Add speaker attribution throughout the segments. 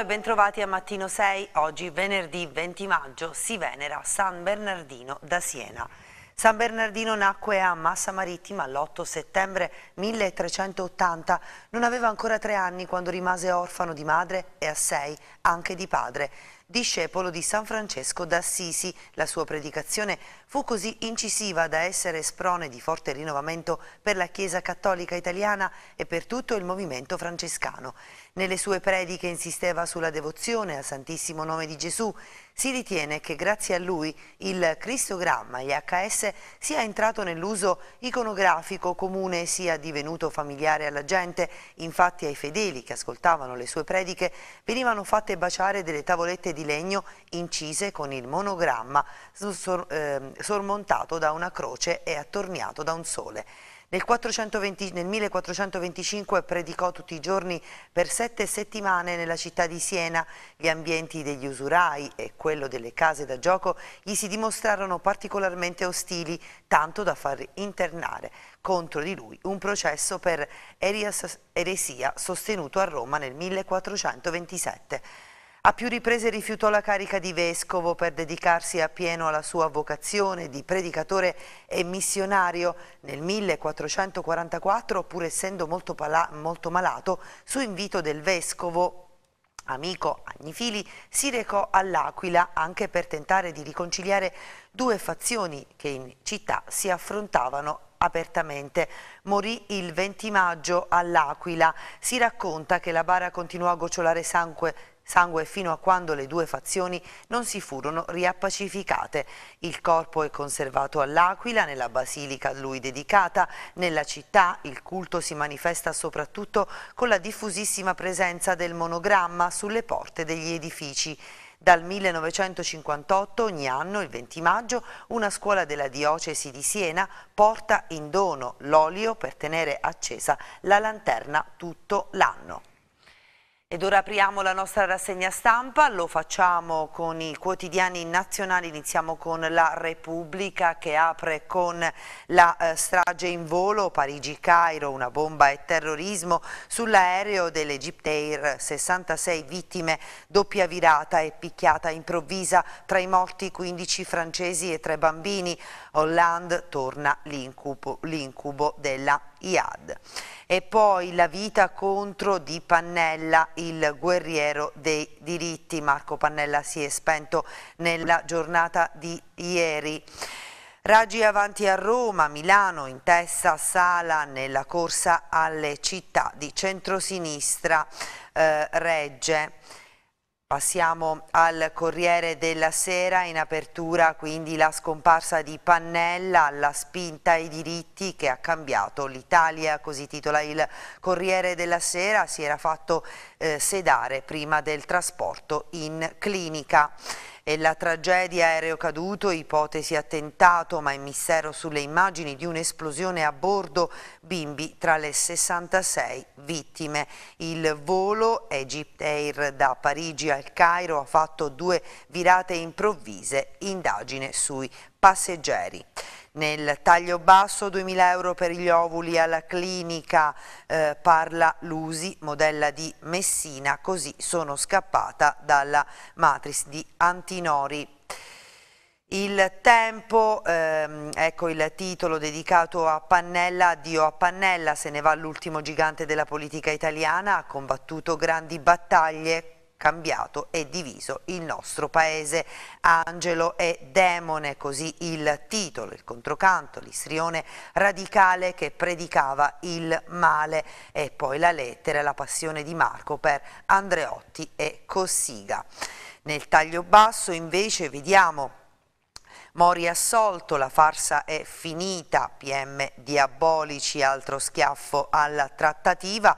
Speaker 1: e bentrovati a Mattino 6. Oggi, venerdì 20 maggio, si venera San Bernardino da Siena. San Bernardino nacque a Massa Marittima l'8 settembre 1380. Non aveva ancora tre anni quando rimase orfano di madre e a sei anche di padre. Discepolo di San Francesco d'Assisi, la sua predicazione fu così incisiva da essere sprone di forte rinnovamento per la Chiesa Cattolica Italiana e per tutto il movimento francescano. Nelle sue prediche insisteva sulla devozione al Santissimo Nome di Gesù. Si ritiene che grazie a lui il cristogramma IHS sia entrato nell'uso iconografico comune e sia divenuto familiare alla gente. Infatti ai fedeli che ascoltavano le sue prediche venivano fatte baciare delle tavolette di legno incise con il monogramma ehm, sormontato da una croce e attorniato da un sole. Nel, 420, nel 1425 predicò tutti i giorni per sette settimane nella città di Siena. Gli ambienti degli usurai e quello delle case da gioco gli si dimostrarono particolarmente ostili, tanto da far internare contro di lui un processo per eresia sostenuto a Roma nel 1427. A più riprese rifiutò la carica di vescovo per dedicarsi a pieno alla sua vocazione di predicatore e missionario. Nel 1444, pur essendo molto, molto malato, su invito del vescovo amico Agnifili, si recò all'Aquila anche per tentare di riconciliare due fazioni che in città si affrontavano apertamente. Morì il 20 maggio all'Aquila. Si racconta che la bara continuò a gocciolare sangue sangue fino a quando le due fazioni non si furono riappacificate. Il corpo è conservato all'Aquila, nella basilica a lui dedicata. Nella città il culto si manifesta soprattutto con la diffusissima presenza del monogramma sulle porte degli edifici. Dal 1958 ogni anno, il 20 maggio, una scuola della diocesi di Siena porta in dono l'olio per tenere accesa la lanterna tutto l'anno. Ed ora apriamo la nostra rassegna stampa, lo facciamo con i quotidiani nazionali, iniziamo con la Repubblica che apre con la eh, strage in volo Parigi-Cairo, una bomba e terrorismo sull'aereo dell'Egyptair, 66 vittime, doppia virata e picchiata improvvisa, tra i morti 15 francesi e 3 bambini, Hollande torna l'incubo della IAD e poi la vita contro di Pannella, il guerriero dei diritti. Marco Pannella si è spento nella giornata di ieri. Raggi avanti a Roma, Milano, in testa Sala nella corsa alle città di centrosinistra eh, Regge. Passiamo al Corriere della Sera, in apertura quindi la scomparsa di Pannella, la spinta ai diritti che ha cambiato l'Italia, così titola il Corriere della Sera, si era fatto eh, sedare prima del trasporto in clinica. E la tragedia aereo caduto, ipotesi attentato, ma in mistero sulle immagini di un'esplosione a bordo, bimbi tra le 66 vittime. Il volo Egypt Air da Parigi al Cairo ha fatto due virate improvvise, indagine sui passeggeri. Nel taglio basso 2.000 euro per gli ovuli alla clinica eh, Parla Lusi, modella di Messina, così sono scappata dalla matrice di Antinori. Il tempo, ehm, ecco il titolo dedicato a Pannella, addio a Pannella, se ne va l'ultimo gigante della politica italiana, ha combattuto grandi battaglie cambiato e diviso il nostro paese. Angelo e Demone, così il titolo, il controcanto, l'istrione radicale che predicava il male e poi la lettera e la passione di Marco per Andreotti e Cossiga. Nel taglio basso invece vediamo Mori assolto, la farsa è finita, PM diabolici, altro schiaffo alla trattativa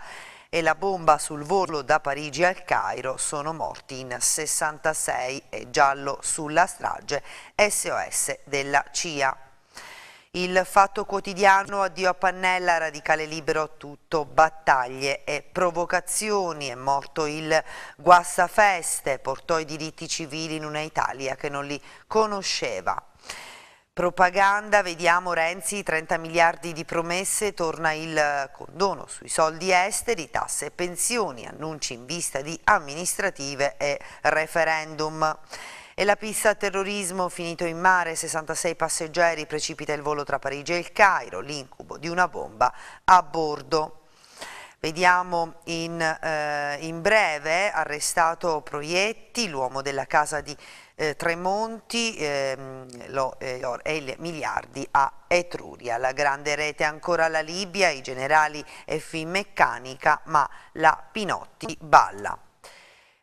Speaker 1: e la bomba sul volo da Parigi al Cairo sono morti in 66 e giallo sulla strage SOS della CIA. Il fatto quotidiano addio a Pannella, radicale libero, tutto battaglie e provocazioni. È morto il guassafeste, portò i diritti civili in una Italia che non li conosceva. Propaganda, vediamo Renzi, 30 miliardi di promesse, torna il condono sui soldi esteri, tasse e pensioni, annunci in vista di amministrative e referendum. E la pista terrorismo finito in mare, 66 passeggeri, precipita il volo tra Parigi e il Cairo, l'incubo di una bomba a bordo. Vediamo in, eh, in breve arrestato Proietti, l'uomo della casa di eh, Tremonti ehm, lo, eh, miliardi a Etruria, la grande rete ancora la Libia, i generali e Meccanica, ma la Pinotti balla.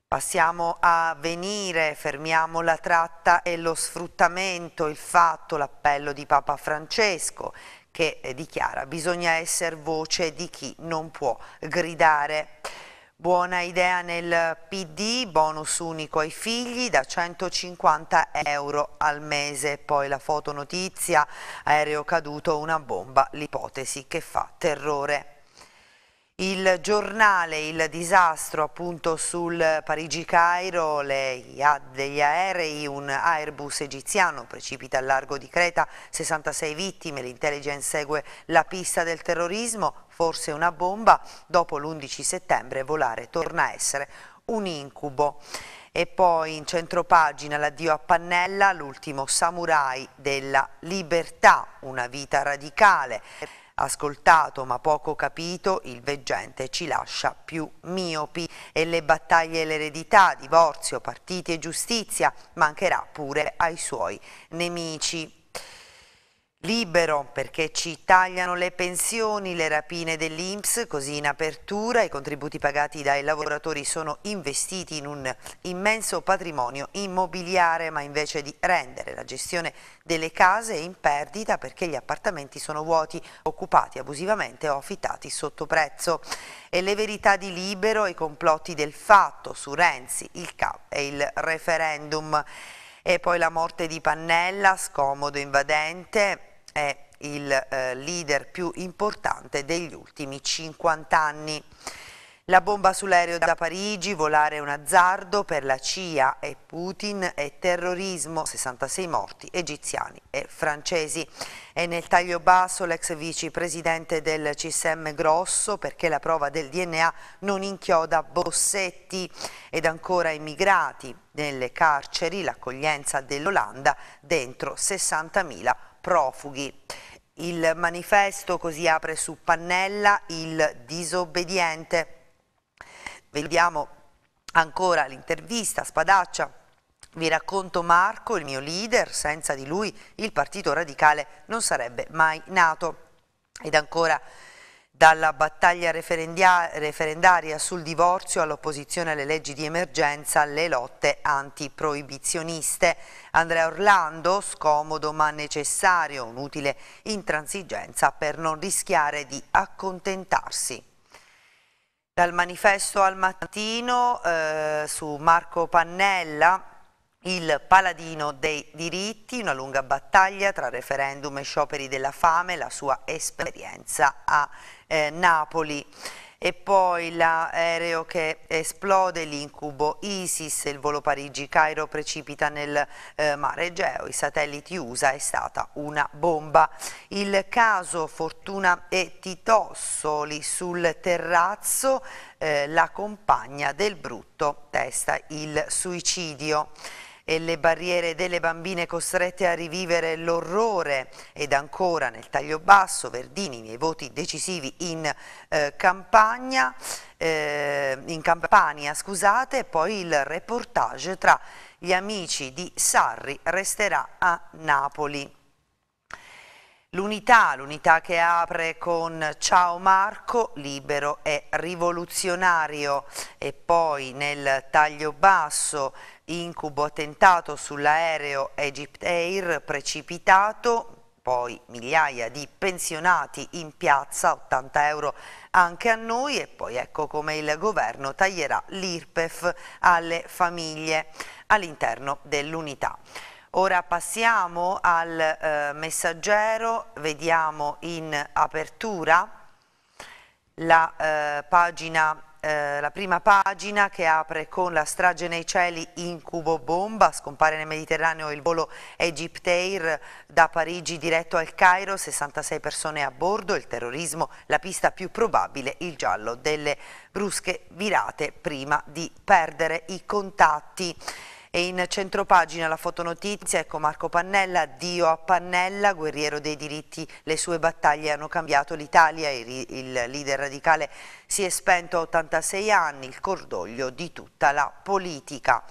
Speaker 1: Passiamo a venire, fermiamo la tratta e lo sfruttamento, il fatto, l'appello di Papa Francesco che eh, dichiara bisogna essere voce di chi non può gridare. Buona idea nel PD, bonus unico ai figli da 150 euro al mese. Poi la fotonotizia, aereo caduto, una bomba, l'ipotesi che fa terrore. Il giornale, il disastro appunto sul Parigi-Cairo, degli aerei, un Airbus egiziano precipita al largo di Creta, 66 vittime, l'intelligence segue la pista del terrorismo, forse una bomba, dopo l'11 settembre volare torna a essere un incubo. E poi in centro pagina l'addio a Pannella, l'ultimo samurai della libertà, una vita radicale. Ascoltato ma poco capito, il veggente ci lascia più miopi e le battaglie e l'eredità, divorzio, partiti e giustizia mancherà pure ai suoi nemici. Libero perché ci tagliano le pensioni, le rapine dell'Inps, così in apertura i contributi pagati dai lavoratori sono investiti in un immenso patrimonio immobiliare, ma invece di rendere la gestione delle case in perdita perché gli appartamenti sono vuoti, occupati abusivamente o affittati sotto prezzo. E le verità di Libero, i complotti del fatto su Renzi, il CAP e il referendum. E poi la morte di Pannella, scomodo invadente, è il eh, leader più importante degli ultimi 50 anni. La bomba sull'aereo da Parigi, volare un azzardo per la CIA e Putin e terrorismo, 66 morti egiziani e francesi. E nel taglio basso l'ex vicepresidente del CSM Grosso perché la prova del DNA non inchioda Bossetti ed ancora immigrati nelle carceri, l'accoglienza dell'Olanda dentro 60.000 morti profughi. Il manifesto così apre su pannella il disobbediente. Vediamo ancora l'intervista, Spadaccia. Vi racconto Marco, il mio leader, senza di lui il partito radicale non sarebbe mai nato. Ed ancora dalla battaglia referendaria sul divorzio all'opposizione alle leggi di emergenza alle lotte antiproibizioniste. Andrea Orlando, scomodo ma necessario, un'utile intransigenza per non rischiare di accontentarsi. Dal manifesto al mattino eh, su Marco Pannella, il paladino dei diritti, una lunga battaglia tra referendum e scioperi della fame, la sua esperienza a eh, Napoli e poi l'aereo che esplode l'incubo ISIS, il volo Parigi-Cairo precipita nel eh, mare Egeo, i satelliti USA è stata una bomba. Il caso Fortuna e Titossoli sul terrazzo, eh, la compagna del brutto testa il suicidio e le barriere delle bambine costrette a rivivere l'orrore ed ancora nel taglio basso Verdini nei voti decisivi in eh, campagna eh, in Campania, scusate, poi il reportage tra gli amici di Sarri resterà a Napoli. L'unità, l'unità che apre con Ciao Marco, libero e rivoluzionario e poi nel taglio basso incubo attentato sull'aereo Egypt Air precipitato, poi migliaia di pensionati in piazza, 80 euro anche a noi e poi ecco come il governo taglierà l'IRPEF alle famiglie all'interno dell'unità. Ora passiamo al eh, messaggero, vediamo in apertura la eh, pagina eh, la prima pagina che apre con la strage nei cieli incubo bomba, scompare nel Mediterraneo il volo Egyptair da Parigi diretto al Cairo, 66 persone a bordo, il terrorismo, la pista più probabile, il giallo delle brusche virate prima di perdere i contatti. E in centropagina la fotonotizia, ecco Marco Pannella, Dio a Pannella, guerriero dei diritti, le sue battaglie hanno cambiato l'Italia, il leader radicale si è spento a 86 anni, il cordoglio di tutta la politica.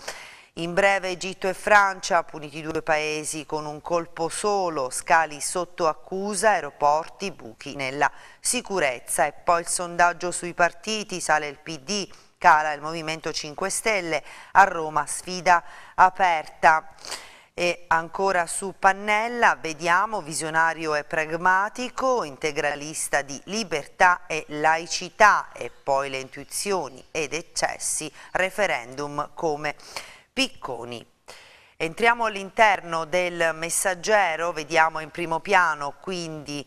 Speaker 1: In breve Egitto e Francia, puniti due paesi con un colpo solo, scali sotto accusa, aeroporti, buchi nella sicurezza e poi il sondaggio sui partiti, sale il PD, Cala il Movimento 5 Stelle, a Roma sfida aperta. E ancora su Pannella vediamo visionario e pragmatico, integralista di libertà e laicità e poi le intuizioni ed eccessi, referendum come Picconi Entriamo all'interno del messaggero, vediamo in primo piano quindi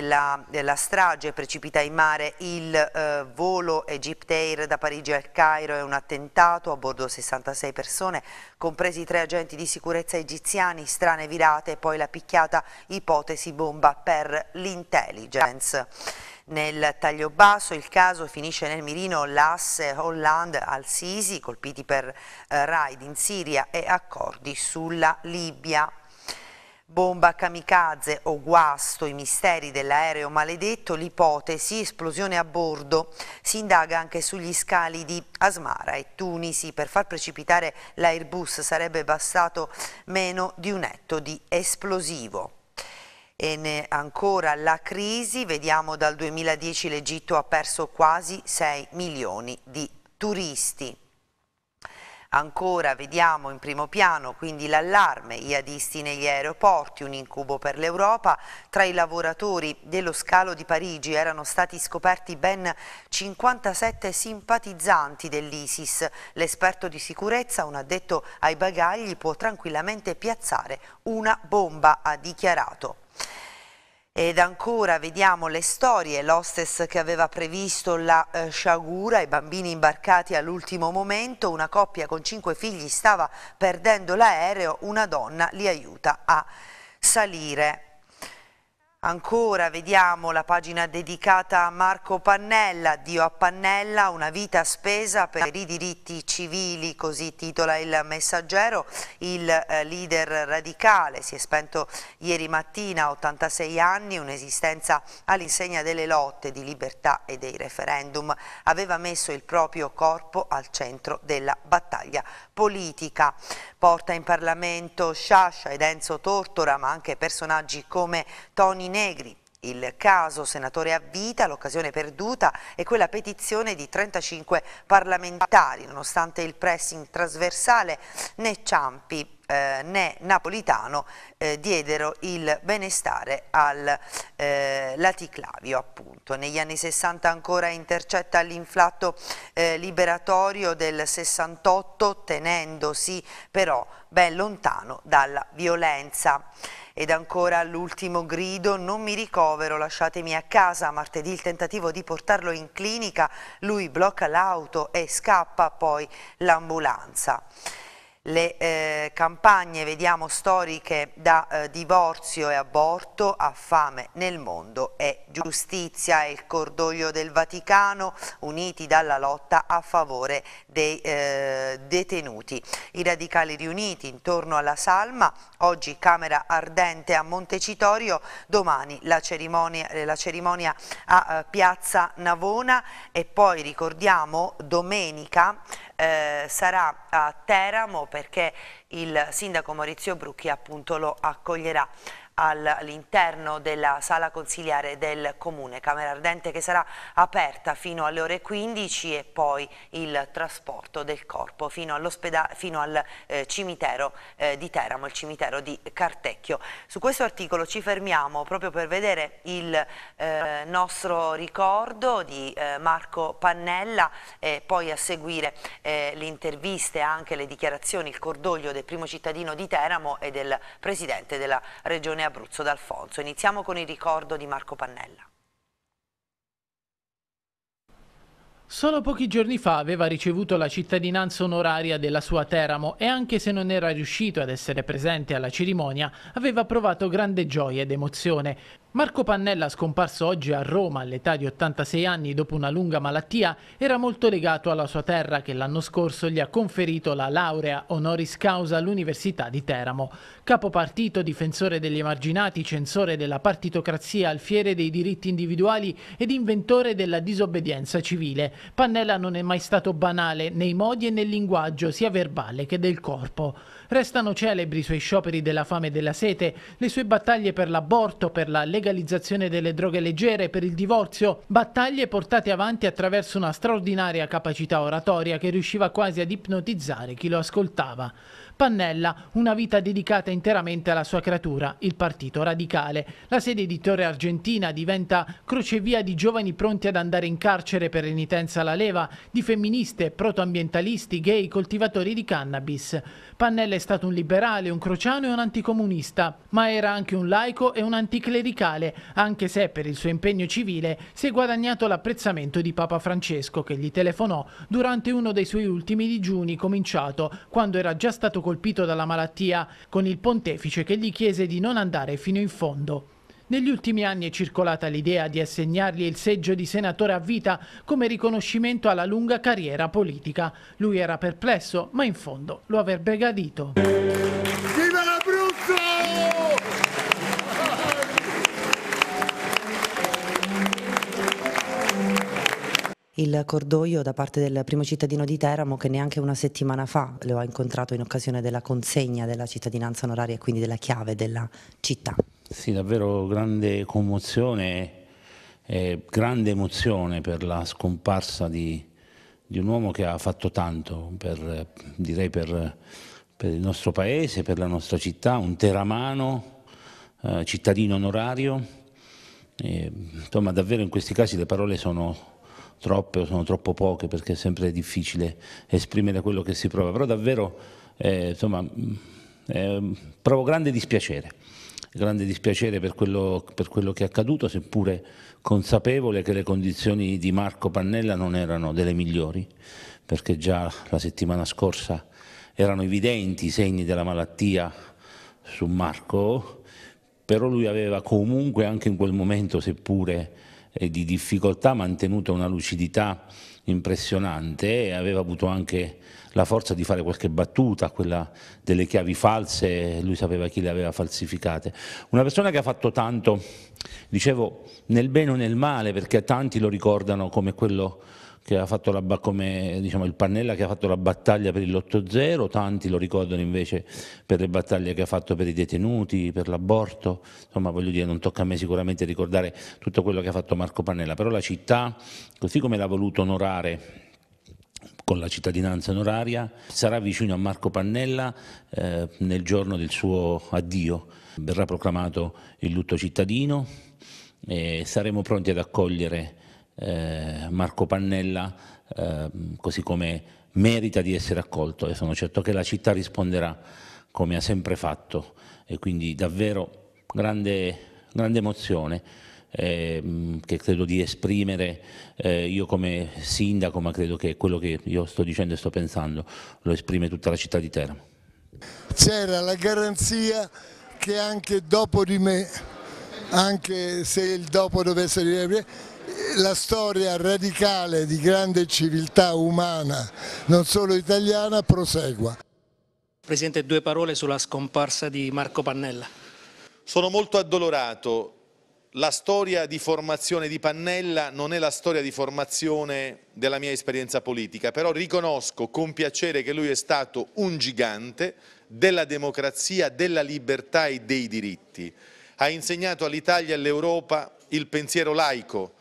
Speaker 1: la, la strage precipita in mare il eh, volo Egyptair da Parigi al Cairo è un attentato a bordo 66 persone compresi tre agenti di sicurezza egiziani, strane virate e poi la picchiata ipotesi bomba per l'intelligence. Nel taglio basso il caso finisce nel mirino l'asse Holland al Sisi, colpiti per eh, raid in Siria e accordi sulla Libia. Bomba kamikaze o guasto, i misteri dell'aereo maledetto, l'ipotesi, esplosione a bordo. Si indaga anche sugli scali di Asmara e Tunisi. Per far precipitare l'Airbus sarebbe bastato meno di un etto di esplosivo. E ancora la crisi, vediamo dal 2010 l'Egitto ha perso quasi 6 milioni di turisti. Ancora vediamo in primo piano quindi l'allarme, jihadisti negli aeroporti, un incubo per l'Europa. Tra i lavoratori dello scalo di Parigi erano stati scoperti ben 57 simpatizzanti dell'ISIS. L'esperto di sicurezza, un addetto ai bagagli, può tranquillamente piazzare una bomba, ha dichiarato. Ed ancora vediamo le storie, l'hostess che aveva previsto la eh, sciagura, i bambini imbarcati all'ultimo momento, una coppia con cinque figli stava perdendo l'aereo, una donna li aiuta a salire. Ancora vediamo la pagina dedicata a Marco Pannella, Dio a Pannella, una vita spesa per i diritti civili, così titola il messaggero, il eh, leader radicale, si è spento ieri mattina, 86 anni, un'esistenza all'insegna delle lotte di libertà e dei referendum, aveva messo il proprio corpo al centro della battaglia politica. Porta in Parlamento Sciascia ed Enzo Tortora, ma anche personaggi come Tony Negri. Il caso senatore a vita, l'occasione perduta e quella petizione di 35 parlamentari, nonostante il pressing trasversale né Ciampi eh, né Napolitano eh, diedero il benestare al eh, laticlavio appunto. Negli anni 60 ancora intercetta l'inflatto eh, liberatorio del 68 tenendosi però ben lontano dalla violenza. Ed ancora l'ultimo grido, non mi ricovero, lasciatemi a casa. Martedì il tentativo di portarlo in clinica, lui blocca l'auto e scappa poi l'ambulanza le eh, campagne, vediamo, storiche da eh, divorzio e aborto a fame nel mondo e giustizia e il cordoglio del Vaticano uniti dalla lotta a favore dei eh, detenuti. I radicali riuniti intorno alla Salma, oggi Camera Ardente a Montecitorio, domani la cerimonia, eh, la cerimonia a eh, Piazza Navona e poi ricordiamo domenica eh, sarà a Teramo perché il sindaco Maurizio Brucchi appunto lo accoglierà all'interno della sala consigliare del Comune, Camera Ardente che sarà aperta fino alle ore 15 e poi il trasporto del corpo fino, fino al eh, cimitero eh, di Teramo, il cimitero di Cartecchio. Su questo articolo ci fermiamo proprio per vedere il eh, nostro ricordo di eh, Marco Pannella e poi a seguire eh, le interviste, anche le dichiarazioni, il cordoglio del primo cittadino di Teramo e del Presidente della Regione Abruzzo D'Alfonso. Iniziamo con il ricordo di Marco Pannella.
Speaker 2: Solo pochi giorni fa aveva ricevuto la cittadinanza onoraria della sua Teramo e anche se non era riuscito ad essere presente alla cerimonia, aveva provato grande gioia ed emozione. Marco Pannella, scomparso oggi a Roma all'età di 86 anni dopo una lunga malattia, era molto legato alla sua terra che l'anno scorso gli ha conferito la laurea honoris causa all'Università di Teramo. Capo partito, difensore degli emarginati, censore della partitocrazia, alfiere dei diritti individuali ed inventore della disobbedienza civile, Pannella non è mai stato banale nei modi e nel linguaggio sia verbale che del corpo. Restano celebri i suoi scioperi della fame e della sete, le sue battaglie per l'aborto, per la legalizzazione delle droghe leggere, per il divorzio, battaglie portate avanti attraverso una straordinaria capacità oratoria che riusciva quasi ad ipnotizzare chi lo ascoltava. Pannella una vita dedicata interamente alla sua creatura, il Partito Radicale. La sede di Torre Argentina diventa crocevia di giovani pronti ad andare in carcere per renitenza alla leva, di femministe, protoambientalisti, gay, coltivatori di cannabis. Pannella è stato un liberale, un crociano e un anticomunista, ma era anche un laico e un anticlericale, anche se per il suo impegno civile si è guadagnato l'apprezzamento di Papa Francesco che gli telefonò durante uno dei suoi ultimi digiuni cominciato quando era già stato colpito dalla malattia con il pontefice che gli chiese di non andare fino in fondo. Negli ultimi anni è circolata l'idea di assegnargli il seggio di senatore a vita come riconoscimento alla lunga carriera politica. Lui era perplesso, ma in fondo lo avrebbe gradito.
Speaker 1: il cordoglio da parte del primo cittadino di Teramo che neanche una settimana fa lo ha incontrato in occasione della consegna della cittadinanza onoraria e quindi della chiave della città.
Speaker 3: Sì, davvero grande commozione, eh, grande emozione per la scomparsa di, di, un uomo che ha fatto tanto per, direi per, per, il nostro paese, per la nostra città, un teramano, eh, cittadino onorario. Eh, insomma, davvero in questi casi le parole sono troppe o sono troppo poche perché è sempre difficile esprimere quello che si prova, però davvero eh, insomma, eh, provo grande dispiacere, grande dispiacere per quello, per quello che è accaduto, seppure consapevole che le condizioni di Marco Pannella non erano delle migliori, perché già la settimana scorsa erano evidenti i segni della malattia su Marco, però lui aveva comunque anche in quel momento, seppure e di difficoltà ha mantenuto una lucidità impressionante e aveva avuto anche la forza di fare qualche battuta, quella delle chiavi false, lui sapeva chi le aveva falsificate. Una persona che ha fatto tanto, dicevo, nel bene o nel male, perché tanti lo ricordano come quello che ha fatto la, come diciamo, il Pannella che ha fatto la battaglia per l'8-0, tanti lo ricordano invece per le battaglie che ha fatto per i detenuti, per l'aborto, insomma voglio dire non tocca a me sicuramente ricordare tutto quello che ha fatto Marco Pannella, però la città così come l'ha voluto onorare con la cittadinanza onoraria, sarà vicino a Marco Pannella eh, nel giorno del suo addio. Verrà proclamato il lutto cittadino e saremo pronti ad accogliere eh, Marco Pannella, eh, così come merita di essere accolto e sono certo che la città risponderà come ha sempre fatto e quindi davvero grande, grande emozione eh, che credo di esprimere eh, io come sindaco, ma credo che quello che io sto dicendo e sto pensando lo esprime tutta la città di Teramo. C'era la
Speaker 2: garanzia che anche dopo di me, anche se il dopo dovesse arrivare, la storia radicale di grande civiltà umana, non solo italiana, prosegua.
Speaker 4: Presidente, due parole sulla scomparsa di Marco Pannella. Sono molto addolorato. La storia
Speaker 5: di formazione di Pannella non è la storia di formazione della mia esperienza politica, però riconosco con piacere che lui è stato un gigante della democrazia, della libertà e dei diritti. Ha insegnato all'Italia e all'Europa il pensiero laico,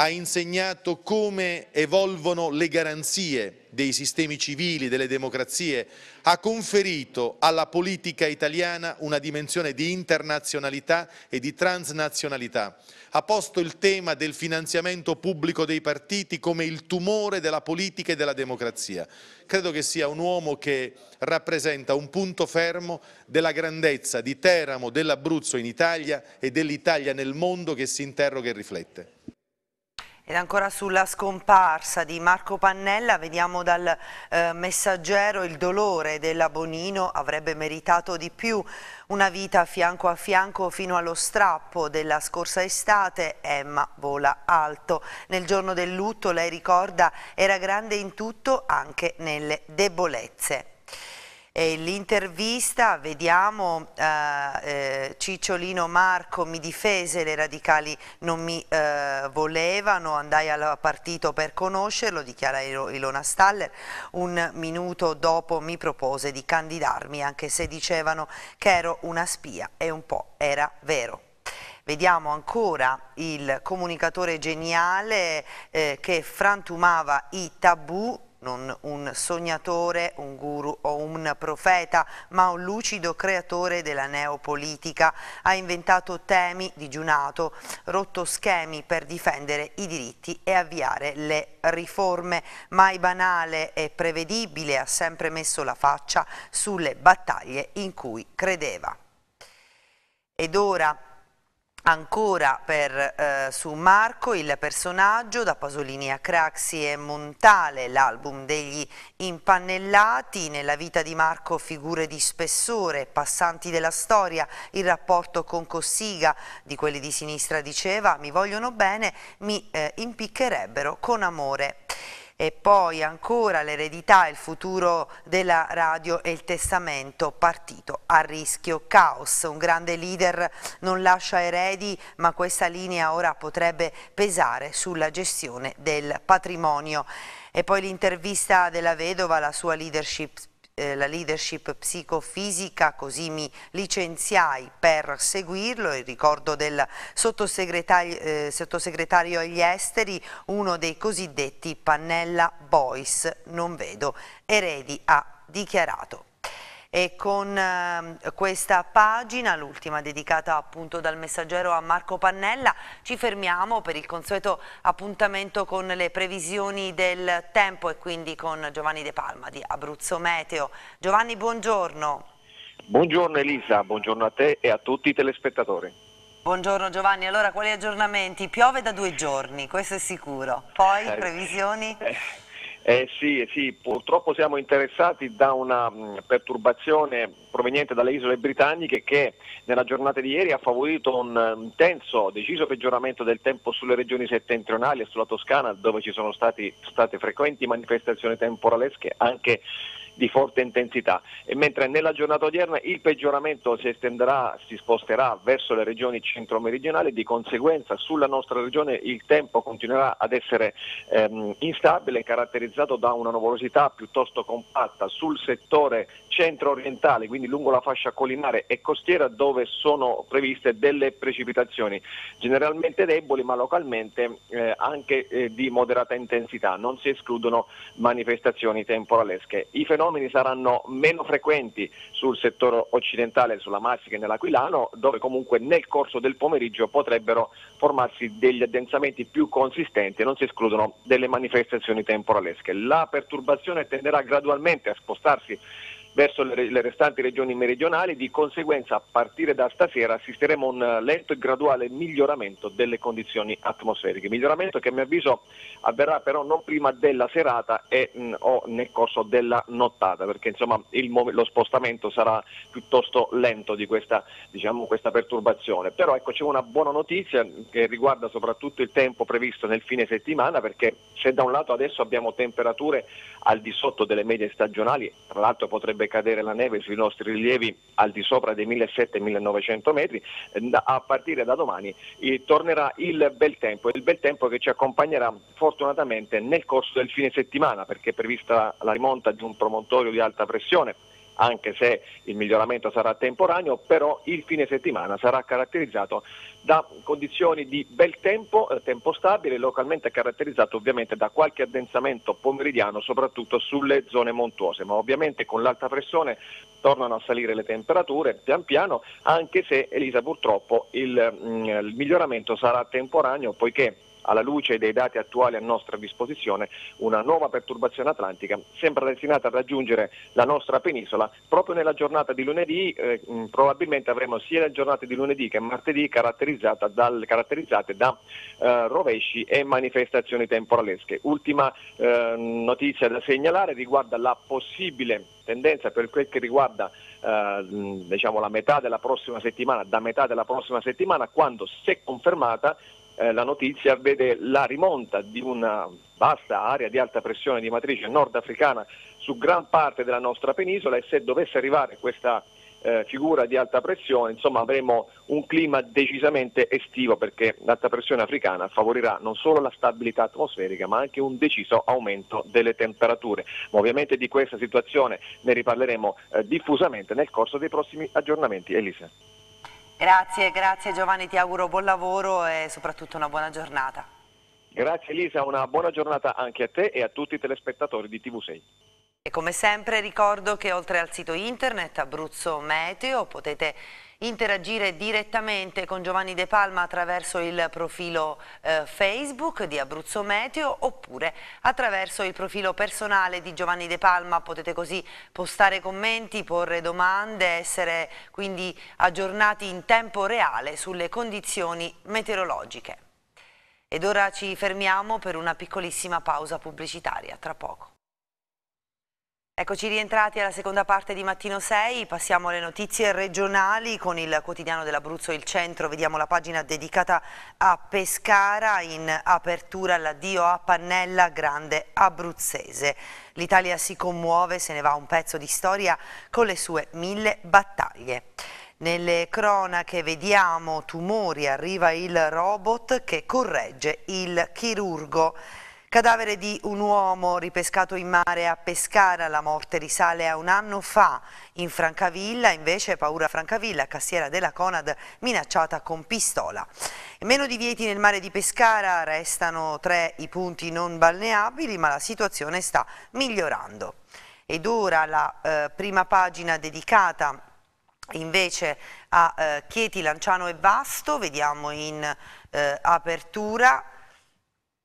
Speaker 5: ha insegnato come evolvono le garanzie dei sistemi civili, delle democrazie, ha conferito alla politica italiana una dimensione di internazionalità e di transnazionalità. Ha posto il tema del finanziamento pubblico dei partiti come il tumore della politica e della democrazia. Credo che sia un uomo che rappresenta un punto fermo della grandezza di Teramo, dell'Abruzzo in Italia e dell'Italia nel mondo che si interroga e riflette.
Speaker 1: Ed ancora sulla scomparsa di Marco Pannella, vediamo dal eh, messaggero il dolore della Bonino avrebbe meritato di più una vita fianco a fianco fino allo strappo della scorsa estate, Emma vola alto. Nel giorno del lutto, lei ricorda, era grande in tutto anche nelle debolezze l'intervista, vediamo eh, eh, Cicciolino Marco mi difese, le radicali non mi eh, volevano, andai al partito per conoscerlo, dichiara Ilona Staller, un minuto dopo mi propose di candidarmi anche se dicevano che ero una spia e un po' era vero. Vediamo ancora il comunicatore geniale eh, che frantumava i tabù non un sognatore, un guru o un profeta, ma un lucido creatore della neopolitica. Ha inventato temi, digiunato, rotto schemi per difendere i diritti e avviare le riforme. Mai banale e prevedibile, ha sempre messo la faccia sulle battaglie in cui credeva. Ed ora Ancora per, eh, su Marco il personaggio da Pasolini a Craxi e Montale, l'album degli impannellati, nella vita di Marco figure di spessore, passanti della storia, il rapporto con Cossiga, di quelli di sinistra diceva mi vogliono bene, mi eh, impiccherebbero con amore e poi ancora l'eredità, il futuro della radio e il testamento partito a rischio caos. Un grande leader non lascia eredi ma questa linea ora potrebbe pesare sulla gestione del patrimonio. E poi l'intervista della vedova, la sua leadership eh, la leadership psicofisica, così mi licenziai per seguirlo, il ricordo del sottosegretario, eh, sottosegretario agli esteri, uno dei cosiddetti Pannella Boys, non vedo, eredi ha dichiarato. E con ehm, questa pagina, l'ultima dedicata appunto dal messaggero a Marco Pannella, ci fermiamo per il consueto appuntamento con le previsioni del tempo e quindi con Giovanni De Palma di Abruzzo Meteo. Giovanni, buongiorno.
Speaker 5: Buongiorno Elisa, buongiorno a te e a tutti i telespettatori.
Speaker 1: Buongiorno Giovanni, allora quali aggiornamenti? Piove da due giorni, questo è sicuro. Poi eh, previsioni? Eh,
Speaker 5: eh sì, eh, sì, purtroppo siamo interessati da una mm, perturbazione proveniente dalle isole britanniche che nella giornata di ieri ha favorito un eh, intenso, deciso peggioramento del tempo sulle regioni settentrionali e sulla Toscana dove ci sono stati, state frequenti manifestazioni temporalesche anche di forte intensità, e mentre nella giornata odierna il peggioramento si estenderà, si sposterà verso le regioni centro-meridionali, di conseguenza sulla nostra regione il tempo continuerà ad essere ehm, instabile, caratterizzato da una nuvolosità piuttosto compatta sul settore centro-orientale, quindi lungo la fascia collinare e costiera dove sono previste delle precipitazioni, generalmente deboli ma localmente eh, anche eh, di moderata intensità, non si escludono manifestazioni temporalesche. I fenomeni fenomeni saranno meno frequenti sul settore occidentale, sulla Massica e nell'Aquilano, dove comunque nel corso del pomeriggio potrebbero formarsi degli addensamenti più consistenti e non si escludono delle manifestazioni temporalesche. La perturbazione tenderà gradualmente a spostarsi verso le, le restanti regioni meridionali, di conseguenza a partire da stasera assisteremo a un lento e graduale miglioramento delle condizioni atmosferiche, miglioramento che a mio avviso avverrà però non prima della serata e, mh, o nel corso della nottata, perché insomma, il, lo spostamento sarà piuttosto lento di questa, diciamo, questa perturbazione. Però ecco, c'è una buona notizia che riguarda soprattutto il tempo previsto nel fine settimana, perché se da un lato adesso abbiamo temperature al di sotto delle medie stagionali, tra l'altro potrebbe cadere la neve sui nostri rilievi al di sopra dei 1700-1900 metri, ehm, a partire da domani eh, tornerà il bel tempo, il bel tempo che ci accompagnerà fortunatamente nel corso del fine settimana perché è prevista la rimonta di un promontorio di alta pressione anche se il miglioramento sarà temporaneo, però il fine settimana sarà caratterizzato da condizioni di bel tempo, eh, tempo stabile, localmente caratterizzato ovviamente da qualche addensamento pomeridiano, soprattutto sulle zone montuose, ma ovviamente con l'alta pressione tornano a salire le temperature pian piano, anche se Elisa purtroppo il, mm, il miglioramento sarà temporaneo poiché alla luce dei dati attuali a nostra disposizione, una nuova perturbazione atlantica, sembra destinata a raggiungere la nostra penisola. Proprio nella giornata di lunedì, eh, probabilmente avremo sia la giornata di lunedì che martedì dal, caratterizzate da eh, rovesci e manifestazioni temporalesche. Ultima eh, notizia da segnalare riguarda la possibile tendenza per quel che riguarda eh, diciamo la metà della prossima settimana, da metà della prossima settimana, quando se confermata eh, la notizia vede la rimonta di una vasta area di alta pressione di matrice nordafricana su gran parte della nostra penisola e se dovesse arrivare questa eh, figura di alta pressione, insomma avremo un clima decisamente estivo perché l'alta pressione africana favorirà non solo la stabilità atmosferica ma anche un deciso aumento delle temperature. Ma ovviamente di questa situazione ne riparleremo eh, diffusamente nel corso dei prossimi aggiornamenti. Elisa.
Speaker 1: Grazie, grazie Giovanni, ti auguro buon lavoro e soprattutto una buona giornata.
Speaker 5: Grazie Elisa, una buona giornata anche a te e a tutti i telespettatori di TV6.
Speaker 1: E come sempre ricordo che oltre al sito internet Abruzzo Meteo potete interagire direttamente con Giovanni De Palma attraverso il profilo eh, Facebook di Abruzzo Meteo oppure attraverso il profilo personale di Giovanni De Palma potete così postare commenti, porre domande, essere quindi aggiornati in tempo reale sulle condizioni meteorologiche. Ed ora ci fermiamo per una piccolissima pausa pubblicitaria, tra poco. Eccoci rientrati alla seconda parte di Mattino 6, passiamo alle notizie regionali con il quotidiano dell'Abruzzo Il Centro, vediamo la pagina dedicata a Pescara in apertura all'addio a Pannella Grande Abruzzese. L'Italia si commuove, se ne va un pezzo di storia con le sue mille battaglie. Nelle cronache vediamo tumori, arriva il robot che corregge il chirurgo. Cadavere di un uomo ripescato in mare a Pescara, la morte risale a un anno fa. In Francavilla invece paura Francavilla, cassiera della Conad minacciata con pistola. Meno divieti nel mare di Pescara, restano tre i punti non balneabili ma la situazione sta migliorando. Ed ora la eh, prima pagina dedicata invece a eh, Chieti, Lanciano e Vasto, vediamo in eh, apertura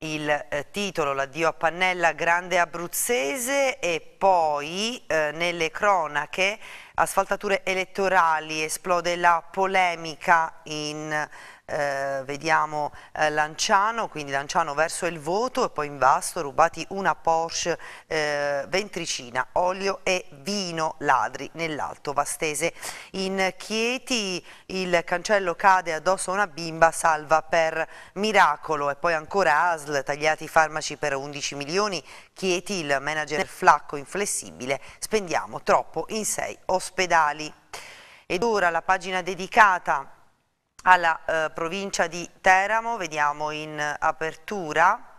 Speaker 1: il eh, titolo, l'addio a Pannella Grande Abruzzese e poi eh, nelle cronache asfaltature elettorali esplode la polemica in eh, vediamo eh, Lanciano, quindi Lanciano verso il voto e poi in vasto rubati una Porsche eh, ventricina, olio e vino ladri nell'Alto Vastese. In Chieti il cancello cade addosso a una bimba salva per miracolo e poi ancora ASL, tagliati i farmaci per 11 milioni, Chieti il manager flacco inflessibile, spendiamo troppo in sei ospedali. Ed ora la pagina dedicata alla eh, provincia di Teramo, vediamo in apertura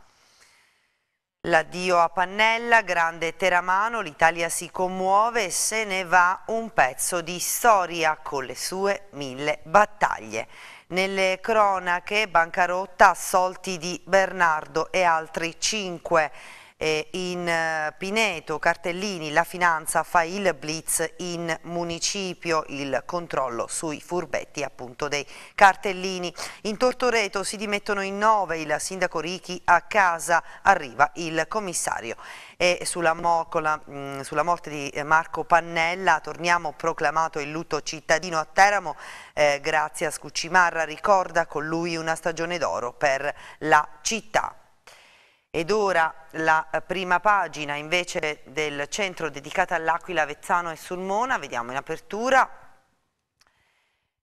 Speaker 1: l'addio a Pannella, grande Teramano, l'Italia si commuove e se ne va un pezzo di storia con le sue mille battaglie. Nelle cronache bancarotta assolti di Bernardo e altri cinque eh, in Pineto, Cartellini, la finanza fa il blitz in municipio, il controllo sui furbetti appunto dei cartellini. In Tortoreto si dimettono in nove, il sindaco Ricchi a casa, arriva il commissario. E sulla, mocola, mh, mm, sulla morte di eh, Marco Pannella torniamo proclamato il lutto cittadino a Teramo, eh, grazie a Scuccimarra ricorda con lui una stagione d'oro per la città. Ed ora la eh, prima pagina invece del centro dedicata all'Aquila, Avezzano e Sulmona, vediamo in apertura.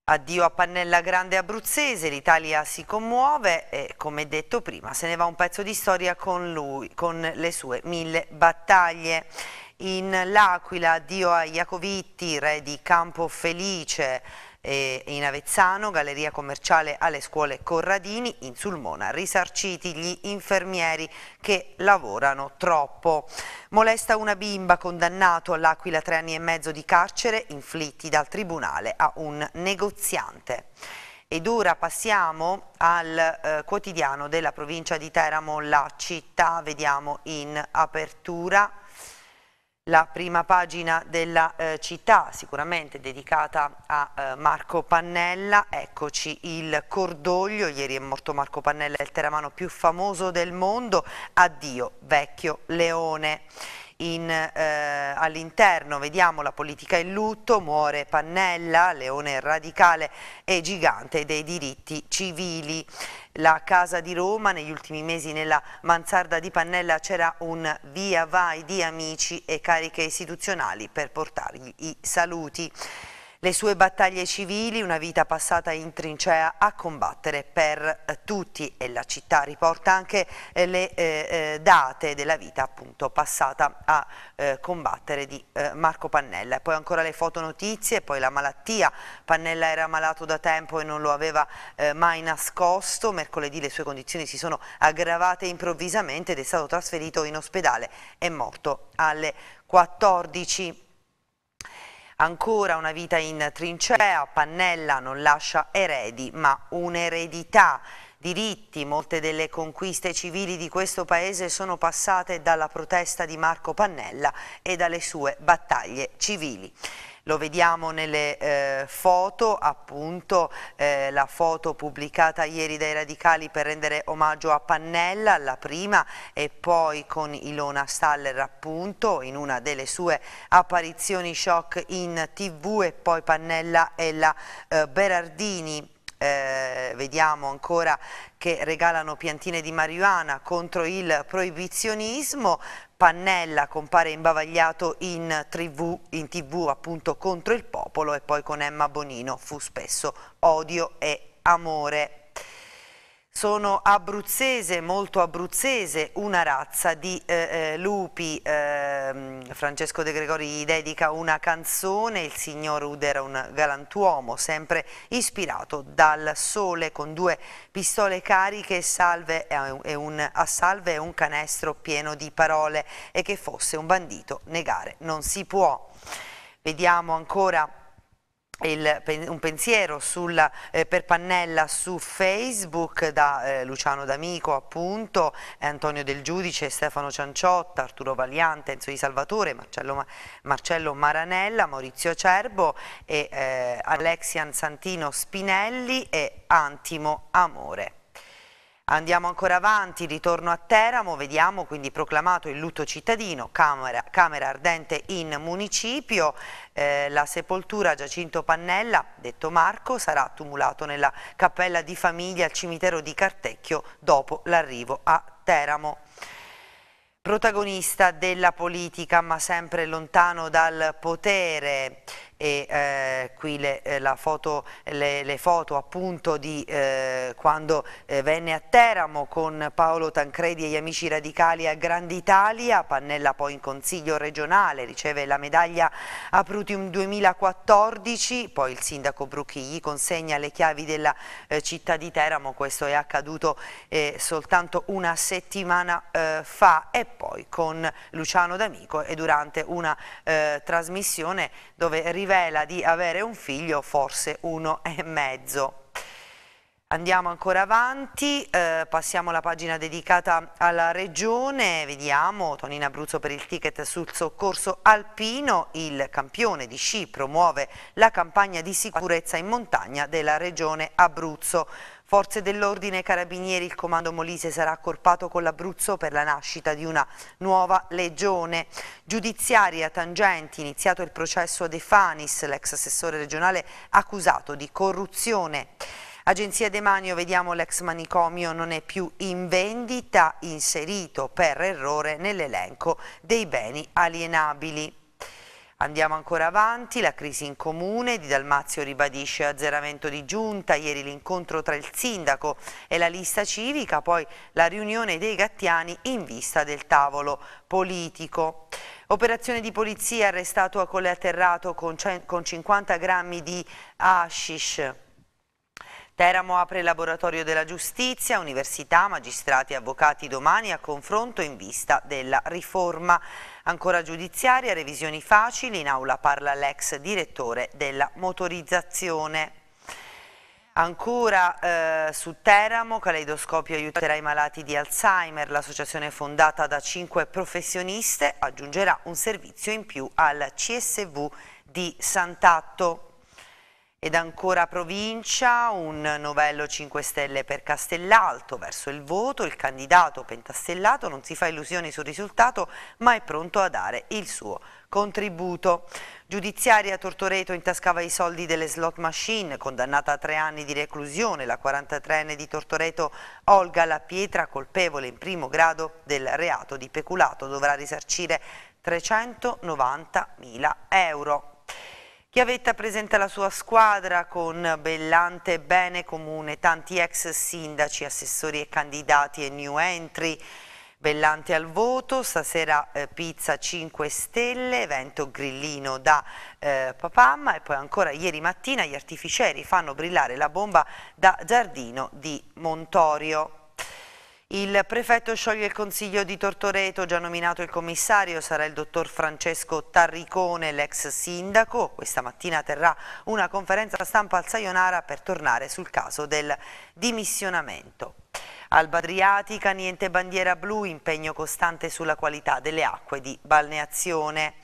Speaker 1: Addio a Pannella Grande Abruzzese, l'Italia si commuove e come detto prima se ne va un pezzo di storia con lui, con le sue mille battaglie. In L'Aquila addio a Iacovitti, re di Campo Felice, eh, in Avezzano, galleria commerciale alle scuole Corradini, in Sulmona, risarciti gli infermieri che lavorano troppo. Molesta una bimba condannato all'Aquila tre anni e mezzo di carcere inflitti dal tribunale a un negoziante. Ed ora passiamo al eh, quotidiano della provincia di Teramo, la città, vediamo in apertura la prima pagina della eh, città, sicuramente dedicata a eh, Marco Pannella. Eccoci il cordoglio, ieri è morto Marco Pannella, il teramano più famoso del mondo. Addio, vecchio leone eh, all'interno vediamo la politica in lutto, muore Pannella, leone radicale e gigante dei diritti civili. La Casa di Roma, negli ultimi mesi nella mansarda di Pannella c'era un via vai di amici e cariche istituzionali per portargli i saluti. Le sue battaglie civili, una vita passata in trincea a combattere per eh, tutti e la città riporta anche eh, le eh, eh, date della vita appunto passata a eh, combattere di eh, Marco Pannella. poi ancora le fotonotizie, poi la malattia. Pannella era malato da tempo e non lo aveva mai nascosto. Mercoledì le sue condizioni si sono aggravate improvvisamente ed è stato trasferito in ospedale. È morto alle 14. Ancora una vita in trincea, Pannella non lascia eredi ma un'eredità. Diritti, molte delle conquiste civili di questo paese sono passate dalla protesta di Marco Pannella e dalle sue battaglie civili. Lo vediamo nelle eh, foto, appunto eh, la foto pubblicata ieri dai radicali per rendere omaggio a Pannella, la prima, e poi con Ilona Staller appunto in una delle sue apparizioni shock in tv e poi Pannella e la eh, Berardini. Eh, vediamo ancora che regalano piantine di marijuana contro il proibizionismo, Pannella compare imbavagliato in, triv, in tv appunto contro il popolo e poi con Emma Bonino fu spesso odio e amore sono abruzzese, molto abruzzese, una razza di eh, eh lupi. Eh, Francesco De Gregori dedica una canzone, il signor Ud era un galantuomo, sempre ispirato dal sole, con due pistole cariche salve, eh, un, a salve e un canestro pieno di parole e che fosse un bandito negare non si può. Vediamo ancora il, un pensiero sulla, eh, per Pannella su Facebook da eh, Luciano D'Amico appunto, Antonio Del Giudice, Stefano Cianciotta, Arturo Valiante, Enzo Di Salvatore, Marcello, Marcello Maranella, Maurizio Acerbo, e, eh, Alexian Santino Spinelli e Antimo Amore. Andiamo ancora avanti, ritorno a Teramo, vediamo quindi proclamato il lutto cittadino, Camera, camera ardente in municipio, eh, la sepoltura Giacinto Pannella, detto Marco, sarà tumulato nella cappella di famiglia al cimitero di Cartecchio dopo l'arrivo a Teramo. Protagonista della politica ma sempre lontano dal potere, e eh, qui le, eh, foto, le, le, foto appunto di eh, quando eh, venne a Teramo con Paolo Tancredi e gli amici radicali a Italia, Pannella poi in consiglio regionale riceve la medaglia Aprutium 2014, poi il sindaco Brucchi gli consegna le chiavi della eh, città di Teramo, questo è accaduto eh, soltanto una settimana fa e poi con Luciano D'Amico e durante una trasmissione dove rivela rivela di avere un figlio, forse uno e mezzo. Andiamo ancora avanti, eh, passiamo alla pagina dedicata alla regione, vediamo Tonina Abruzzo per il ticket sul soccorso alpino, il campione di sci promuove la campagna di sicurezza in montagna della regione Abruzzo. Forze dell'ordine e carabinieri, il comando Molise sarà accorpato con l'Abruzzo per la nascita di una nuova legione. Giudiziaria tangenti, iniziato il processo De Fanis, l'ex assessore regionale accusato di corruzione. Agenzia Demanio, vediamo l'ex manicomio non è più in vendita, inserito per errore nell'elenco dei beni alienabili. Andiamo ancora avanti, la crisi in comune, Di Dalmazio ribadisce azzeramento di giunta, ieri l'incontro tra il sindaco e la lista civica, poi la riunione dei gattiani in vista del tavolo politico. Operazione di polizia, arrestato a colle atterrato con 50 grammi di hashish. Teramo apre il laboratorio della giustizia, università, magistrati e avvocati domani a confronto in vista della riforma. Ancora giudiziaria, revisioni facili, in aula parla l'ex direttore della motorizzazione. Ancora eh, su Teramo, Caleidoscopio aiuterà i malati di Alzheimer, l'associazione fondata da cinque professioniste aggiungerà un servizio in più al CSV di Sant'Atto. Ed ancora provincia, un novello 5 Stelle per Castellalto, verso il voto, il candidato pentastellato non si fa illusioni sul risultato ma è pronto a dare il suo contributo. Giudiziaria Tortoreto intascava i soldi delle slot machine, condannata a tre anni di reclusione, la 43enne di Tortoreto Olga La Pietra, colpevole in primo grado del reato di peculato, dovrà risarcire 390.000 euro. Chiavetta presenta la sua squadra con Bellante, Bene Comune, tanti ex sindaci, assessori e candidati e new entry. Bellante al voto, stasera eh, pizza 5 stelle, evento grillino da eh, Papamma e poi ancora ieri mattina gli artificieri fanno brillare la bomba da Giardino di Montorio. Il prefetto scioglie il consiglio di Tortoreto, già nominato il commissario sarà il dottor Francesco Tarricone, l'ex sindaco. Questa mattina terrà una conferenza stampa al Saionara per tornare sul caso del dimissionamento. Alba Adriatica, niente bandiera blu, impegno costante sulla qualità delle acque di balneazione.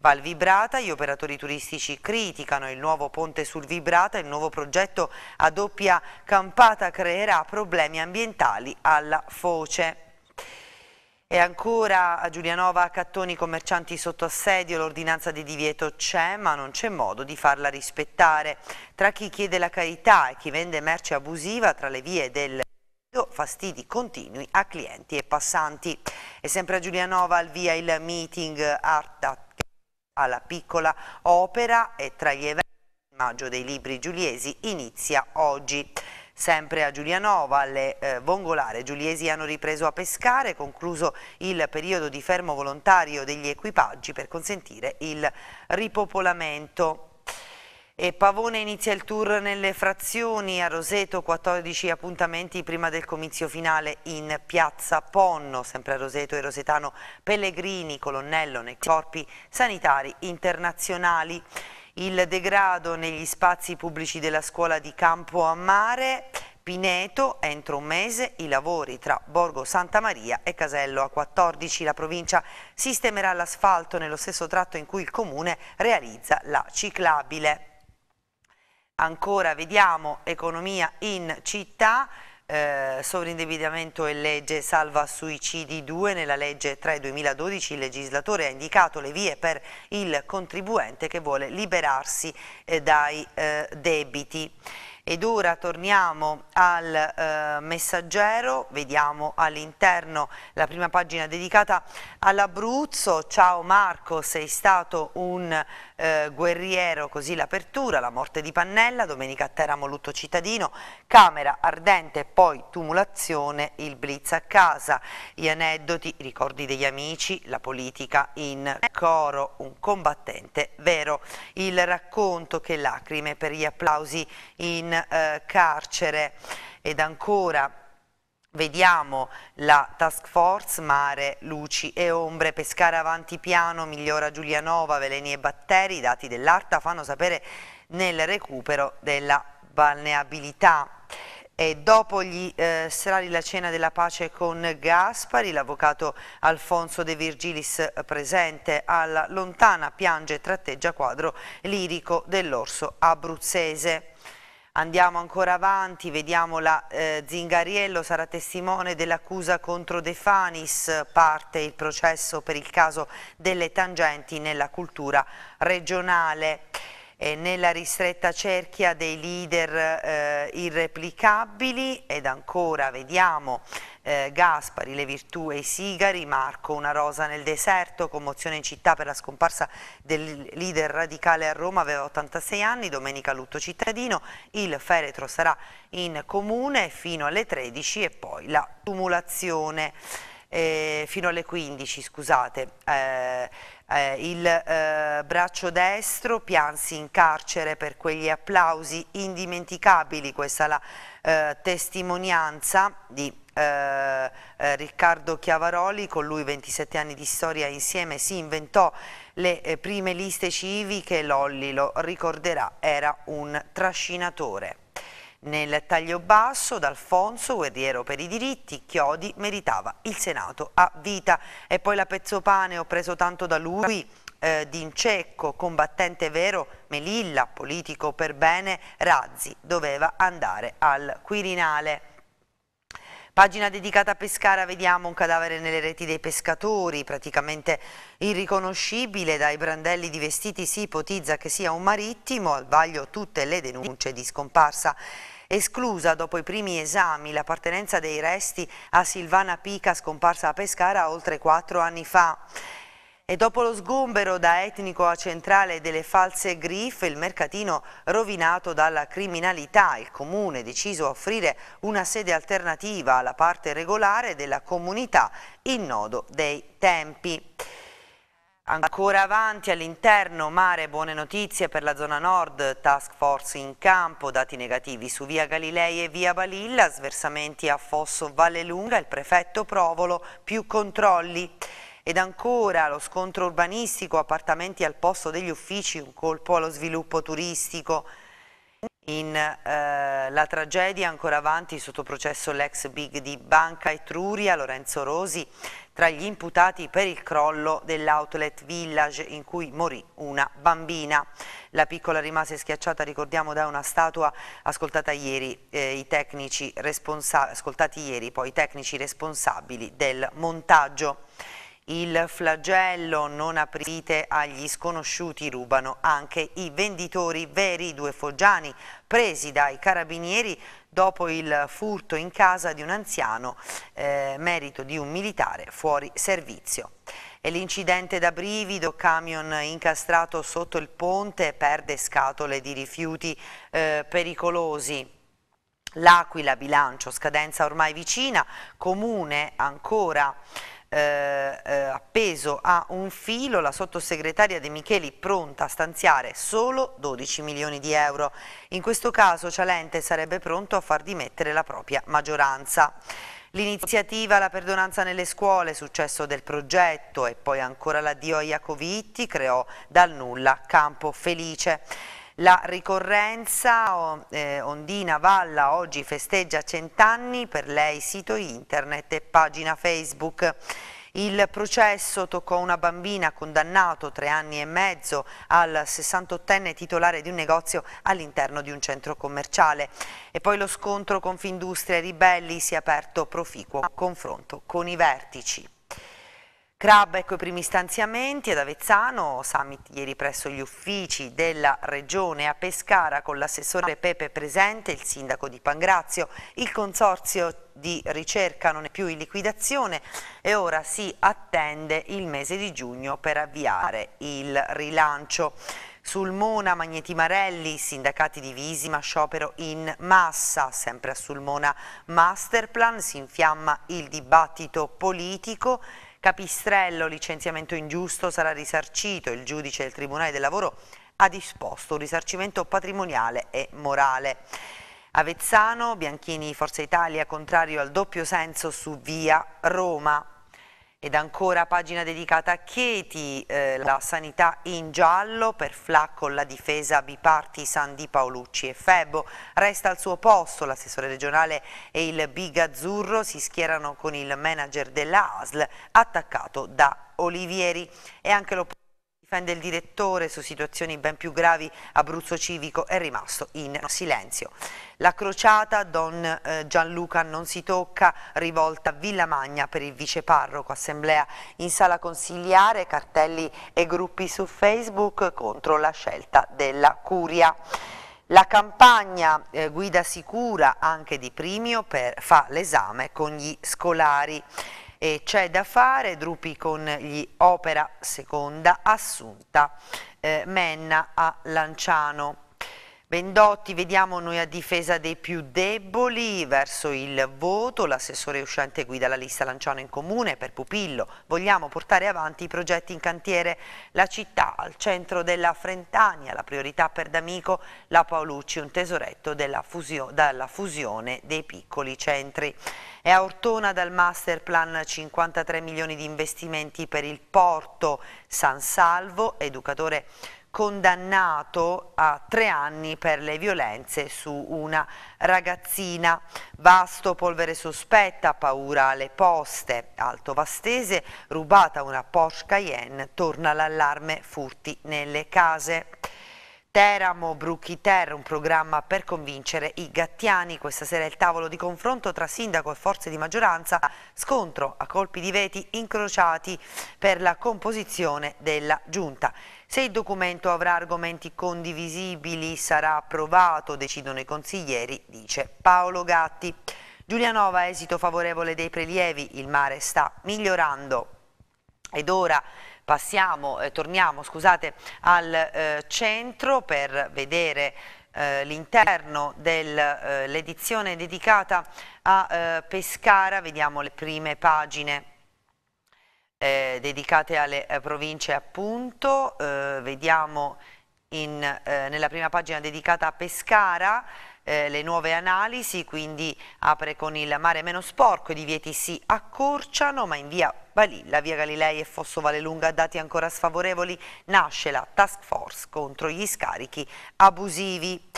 Speaker 1: Val Vibrata, gli operatori turistici criticano il nuovo ponte sul Vibrata, il nuovo progetto a doppia campata creerà problemi ambientali alla foce. E ancora a Giulianova, a Cattoni, commercianti sotto assedio, l'ordinanza di divieto c'è ma non c'è modo di farla rispettare. Tra chi chiede la carità e chi vende merce abusiva tra le vie del fastidi continui a clienti e passanti. E sempre a Giulianova al via il meeting Art alla piccola opera e tra gli eventi il maggio dei libri giuliesi inizia oggi. Sempre a Giulianova, alle eh, Vongolare, Giuliesi hanno ripreso a pescare, concluso il periodo di fermo volontario degli equipaggi per consentire il ripopolamento. E Pavone inizia il tour nelle frazioni, a Roseto 14 appuntamenti prima del comizio finale in piazza Ponno, sempre a Roseto e Rosetano Pellegrini, Colonnello nei corpi sanitari internazionali. Il degrado negli spazi pubblici della scuola di Campo a Mare, Pineto, entro un mese i lavori tra Borgo Santa Maria e Casello a 14. La provincia sistemerà l'asfalto nello stesso tratto in cui il comune realizza la ciclabile ancora vediamo economia in città, eh, sovrindebitamento e legge salva suicidi 2 nella legge 3 2012 il legislatore ha indicato le vie per il contribuente che vuole liberarsi eh, dai eh, debiti. Ed ora torniamo al eh, messaggero, vediamo all'interno la prima pagina dedicata all'Abruzzo. Ciao Marco, sei stato un eh, guerriero, così l'apertura, la morte di Pannella, domenica a Teramo lutto cittadino, camera ardente, poi tumulazione, il blitz a casa, gli aneddoti, i ricordi degli amici, la politica in coro, un combattente vero, il racconto che lacrime per gli applausi in eh, carcere ed ancora Vediamo la task force, mare, luci e ombre, pescare avanti piano, migliora Giulianova, veleni e batteri, i dati dell'ARTA fanno sapere nel recupero della balneabilità. E dopo gli eh, strali la cena della pace con Gaspari, l'avvocato Alfonso De Virgilis eh, presente alla lontana piange tratteggia quadro lirico dell'orso abruzzese. Andiamo ancora avanti, vediamo la eh, Zingariello sarà testimone dell'accusa contro De Fanis, parte il processo per il caso delle tangenti nella cultura regionale. E nella ristretta cerchia dei leader eh, irreplicabili ed ancora vediamo eh, Gaspari, Le Virtù e i Sigari, Marco, Una rosa nel deserto, commozione in città per la scomparsa del leader radicale a Roma, aveva 86 anni, domenica lutto cittadino, il feretro sarà in comune fino alle 13 e poi la tumulazione eh, fino alle 15, scusate. Eh, eh, il eh, braccio destro, Piansi in carcere per quegli applausi indimenticabili, questa è la eh, testimonianza di eh, eh, Riccardo Chiavaroli, con lui 27 anni di storia insieme si inventò le eh, prime liste civiche, Lolli lo ricorderà, era un trascinatore. Nel taglio basso, D'Alfonso, guerriero per i diritti, Chiodi meritava il Senato a vita. E poi la pezzo pane, ho preso tanto da lui, eh, D'Incecco, combattente vero, Melilla, politico per bene, Razzi doveva andare al Quirinale. Pagina dedicata a Pescara, vediamo un cadavere nelle reti dei pescatori, praticamente irriconoscibile dai brandelli di vestiti, si ipotizza che sia un marittimo, al vaglio tutte le denunce di scomparsa. Esclusa dopo i primi esami l'appartenenza dei resti a Silvana Pica, scomparsa a Pescara oltre quattro anni fa. E dopo lo sgombero da etnico a centrale delle false griffe, il mercatino rovinato dalla criminalità, il comune deciso a offrire una sede alternativa alla parte regolare della comunità in nodo dei tempi. Ancora avanti all'interno, mare, buone notizie per la zona nord, task force in campo, dati negativi su via Galilei e via Balilla, sversamenti a Fosso Vallelunga, il prefetto Provolo, più controlli. Ed ancora lo scontro urbanistico, appartamenti al posto degli uffici, un colpo allo sviluppo turistico. In eh, la tragedia ancora avanti sotto processo l'ex big di Banca Etruria Lorenzo Rosi tra gli imputati per il crollo dell'outlet Village in cui morì una bambina. La piccola rimase schiacciata, ricordiamo, da una statua ascoltata ieri, eh, i tecnici ascoltati ieri poi i tecnici responsabili del montaggio. Il flagello non aprite agli sconosciuti rubano anche i venditori veri due foggiani presi dai carabinieri dopo il furto in casa di un anziano eh, merito di un militare fuori servizio. E l'incidente da brivido, camion incastrato sotto il ponte perde scatole di rifiuti eh, pericolosi. L'Aquila, bilancio, scadenza ormai vicina, comune ancora eh, eh, appeso a un filo la sottosegretaria De Micheli pronta a stanziare solo 12 milioni di euro. In questo caso Cialente sarebbe pronto a far dimettere la propria maggioranza. L'iniziativa La perdonanza nelle scuole, successo del progetto e poi ancora l'addio a Iacovitti creò dal nulla Campo Felice. La ricorrenza eh, Ondina Valla oggi festeggia cent'anni, per lei sito internet e pagina Facebook. Il processo toccò una bambina condannato tre anni e mezzo al 68enne titolare di un negozio all'interno di un centro commerciale. E poi lo scontro con Findustria e Ribelli si è aperto proficuo confronto con i vertici. Crab, ecco i primi stanziamenti ad Avezzano, summit ieri presso gli uffici della Regione a Pescara con l'assessore Pepe presente, il sindaco di Pangrazio, il consorzio di ricerca non è più in liquidazione e ora si attende il mese di giugno per avviare il rilancio. Sul Mona, Magneti Marelli, sindacati divisi ma sciopero in massa. Sempre a Sulmona Masterplan si infiamma il dibattito politico Capistrello, licenziamento ingiusto, sarà risarcito. Il giudice del Tribunale del Lavoro ha disposto un risarcimento patrimoniale e morale. Avezzano, Bianchini Forza Italia, contrario al doppio senso su via Roma. Ed ancora pagina dedicata a Chieti, eh, la sanità in giallo per Flacco, la difesa bipartisan di Paolucci e Febbo. Resta al suo posto l'assessore regionale e il Big Azzurro si schierano con il manager dell'ASL attaccato da Olivieri e anche difende il direttore su situazioni ben più gravi Abruzzo Civico è rimasto in silenzio. La crociata Don eh, Gianluca non si tocca, rivolta a Villa Magna per il viceparroco, assemblea in sala consigliare, cartelli e gruppi su Facebook contro la scelta della curia. La campagna eh, Guida Sicura anche di Primio per, fa l'esame con gli scolari e c'è da fare, Drupi con gli Opera Seconda, Assunta eh, Menna a Lanciano. Vendotti, vediamo noi a difesa dei più deboli, verso il voto, l'assessore uscente guida la lista Lanciano in Comune per Pupillo, vogliamo portare avanti i progetti in cantiere, la città al centro della Frentania, la priorità per D'Amico, la Paolucci, un tesoretto fusio dalla fusione dei piccoli centri. È a Ortona dal master plan 53 milioni di investimenti per il porto San Salvo, educatore condannato a tre anni per le violenze su una ragazzina. Vasto polvere sospetta, paura alle poste. Alto Vastese, rubata una Porsche Cayenne, torna l'allarme furti nelle case. Teramo Brucchi Terra, un programma per convincere i gattiani. Questa sera il tavolo di confronto tra sindaco e forze di maggioranza, scontro a colpi di veti incrociati per la composizione della giunta. Se il documento avrà argomenti condivisibili sarà approvato, decidono i consiglieri, dice Paolo Gatti. Giulianova, esito favorevole dei prelievi, il mare sta migliorando. Ed ora Passiamo, eh, torniamo scusate, al eh, centro per vedere eh, l'interno dell'edizione eh, dedicata a eh, Pescara, vediamo le prime pagine eh, dedicate alle province appunto, vediamo in, nella prima pagina dedicata a Pescara eh, le nuove analisi, quindi apre con il mare meno sporco, i divieti si accorciano, ma in via Balilla, via Galilei e Fosso Vallelunga dati ancora sfavorevoli, nasce la task force contro gli scarichi abusivi.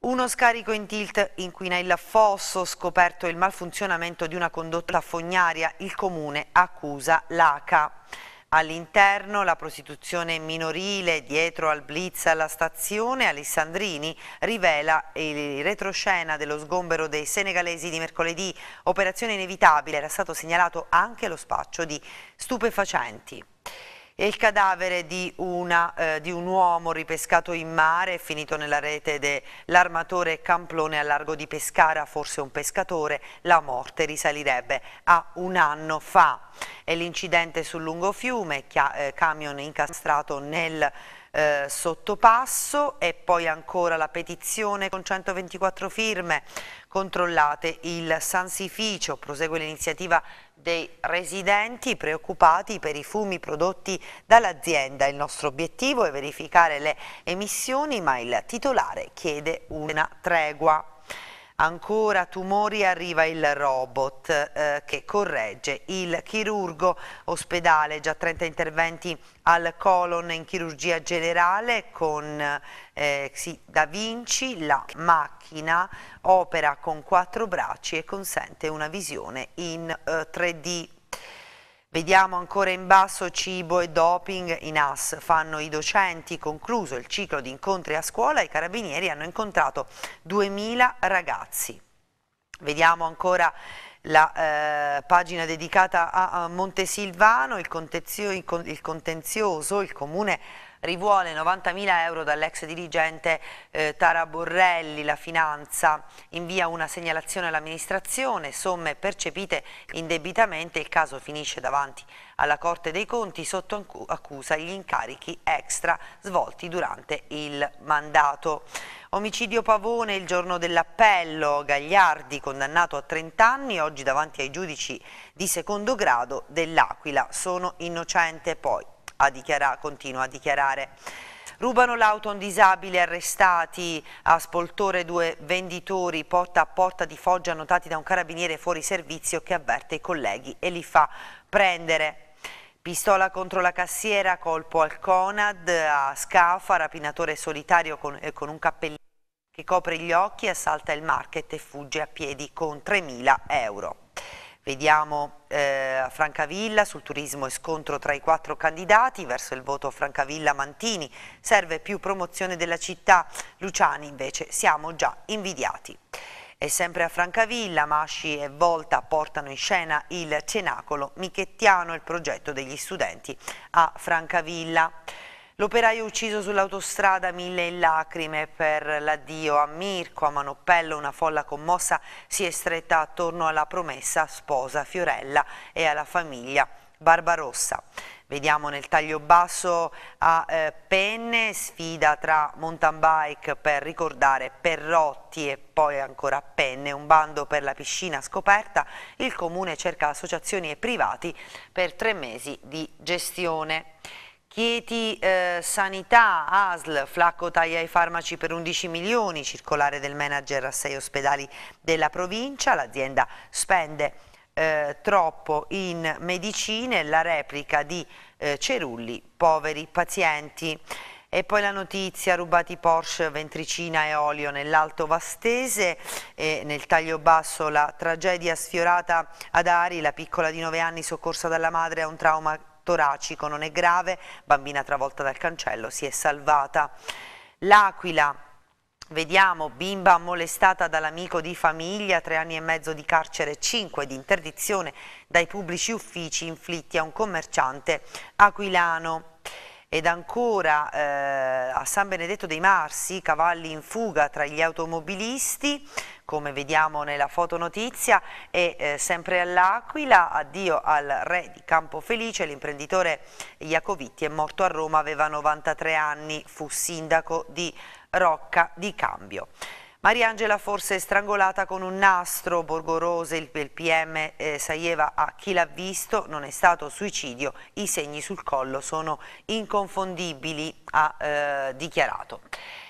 Speaker 1: Uno scarico in tilt inquina il fosso, scoperto il malfunzionamento di una condotta fognaria, il comune accusa l'ACA. All'interno la prostituzione minorile dietro al blitz alla stazione Alessandrini rivela il retroscena dello sgombero dei senegalesi di mercoledì. Operazione inevitabile, era stato segnalato anche lo spaccio di stupefacenti e il cadavere di, una, eh, di, un uomo ripescato in mare finito nella rete dell'armatore Camplone a largo di Pescara, forse un pescatore, la morte risalirebbe a un anno fa. E l'incidente sul lungo fiume, eh, camion incastrato nel eh, sottopasso e poi ancora la petizione con 124 firme controllate il Sansificio, prosegue l'iniziativa dei residenti preoccupati per i fumi prodotti dall'azienda. Il nostro obiettivo è verificare le emissioni, ma il titolare chiede una tregua. Ancora tumori arriva il robot eh, che corregge il chirurgo ospedale, già 30 interventi al colon in chirurgia generale con eh, sì, Da Vinci, la macchina opera con quattro bracci e consente una visione in eh, 3D. Vediamo ancora in basso cibo e doping in AS. Fanno i docenti. Concluso il ciclo di incontri a scuola, i carabinieri hanno incontrato 2000 ragazzi. Vediamo ancora la eh, pagina dedicata a, a Montesilvano, il contenzioso, il contenzioso, il comune rivuole 90.000 euro dall'ex dirigente eh, Tara Borrelli, la finanza invia una segnalazione all'amministrazione, somme percepite indebitamente, il caso finisce davanti alla Corte dei Conti sotto accusa gli incarichi extra svolti durante il mandato. Omicidio Pavone il giorno dell'appello, Gagliardi condannato a 30 anni, oggi davanti ai giudici di secondo grado dell'Aquila, sono innocente poi a dichiarare, continua a dichiarare. Rubano l'auto a un disabile, arrestati a Spoltore due venditori porta a porta di Foggia notati da un carabiniere fuori servizio che avverte i colleghi e li fa prendere. Pistola contro la cassiera, colpo al Conad, a Scafa, rapinatore solitario con, eh, con un cappellino che copre gli occhi, assalta il market e fugge a piedi con 3.000 euro. Vediamo eh, Francavilla sul turismo e scontro tra i quattro candidati verso il voto Francavilla-Mantini. Serve più promozione della città. Luciani invece siamo già invidiati. E sempre a Francavilla, Masci e Volta portano in scena il Cenacolo Michettiano, il progetto degli studenti a Francavilla. L'operaio ucciso sull'autostrada, mille in lacrime per l'addio a Mirko, a Manopello una folla commossa si è stretta attorno alla promessa sposa Fiorella e alla famiglia Barbarossa. Vediamo nel taglio basso a eh, penne, sfida tra mountain bike per ricordare Perrotti e poi ancora penne, un bando per la piscina scoperta, il comune cerca associazioni e privati per tre mesi di gestione. Chieti eh, Sanità, ASL, Flacco taglia i farmaci per 11 milioni, circolare del manager a sei ospedali della provincia, l'azienda spende eh, troppo in medicine, la replica di eh, Cerulli, poveri pazienti. E poi la notizia, rubati Porsche, Ventricina e Olio nell'Alto Vastese, e nel taglio basso la tragedia sfiorata ad Ari, la piccola di 9 anni soccorsa dalla madre a un trauma toracico, non è grave, bambina travolta dal cancello, si è salvata. L'Aquila, Vediamo, bimba molestata dall'amico di famiglia, tre anni e mezzo di carcere e cinque di interdizione dai pubblici uffici inflitti a un commerciante aquilano ed ancora eh, a San Benedetto dei Marsi, cavalli in fuga tra gli automobilisti, come vediamo nella fotonotizia, e eh, sempre all'Aquila, addio al re di Campo Felice, l'imprenditore Iacovitti è morto a Roma, aveva 93 anni, fu sindaco di Rocca di Cambio. Mariangela forse strangolata con un nastro, Borgorose, il PM eh, Saieva a chi l'ha visto, non è stato suicidio, i segni sul collo sono inconfondibili, ha eh, dichiarato.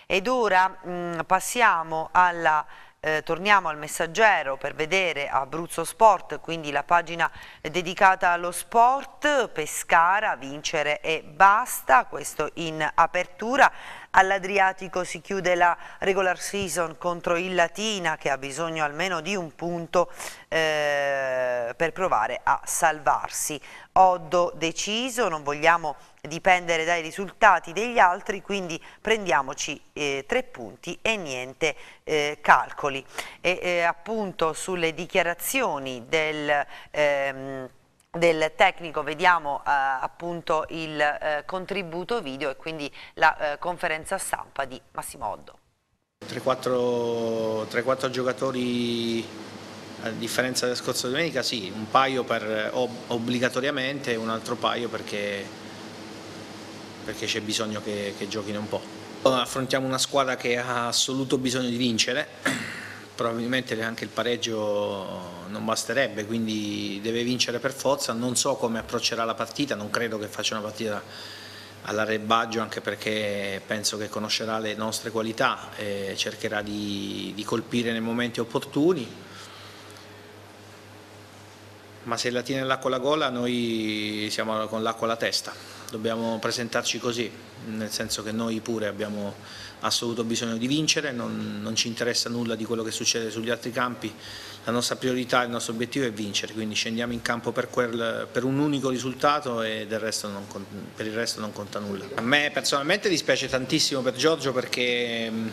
Speaker 1: Ed ora mh, mm, passiamo alla eh, torniamo al messaggero per vedere Abruzzo Sport, quindi la pagina dedicata allo sport, Pescara, vincere e basta, questo in apertura, All'Adriatico si chiude la regular season contro il Latina che ha bisogno almeno di un punto eh, per provare a salvarsi. Oddo deciso, non vogliamo dipendere dai risultati degli altri, quindi prendiamoci eh, tre punti e niente eh, calcoli. E, eh, appunto sulle dichiarazioni del... Ehm, del tecnico vediamo eh, appunto il eh, contributo video e quindi la eh, conferenza stampa di Massimo Oddo.
Speaker 4: 3-4 giocatori a differenza della scorsa domenica sì, un paio per, eh, ob obbligatoriamente e un altro paio perché perché c'è bisogno che, che giochino un po'. Affrontiamo una squadra che ha assoluto bisogno di vincere probabilmente anche il pareggio non basterebbe, quindi deve vincere per forza, non so come approccerà la partita, non credo che faccia una partita all'arrebbaggio anche perché penso che conoscerà le nostre qualità e cercherà di, di colpire nei momenti opportuni ma se la tiene l'acqua alla gola noi siamo con l'acqua alla testa dobbiamo presentarci così nel senso che noi pure abbiamo assoluto bisogno di vincere, non, non, ci interessa nulla di quello che succede sugli altri campi, la nostra priorità, il nostro obiettivo è vincere, quindi scendiamo in campo per, quel, per un unico risultato e non, per il resto non conta nulla. A me personalmente dispiace tantissimo per Giorgio perché mm,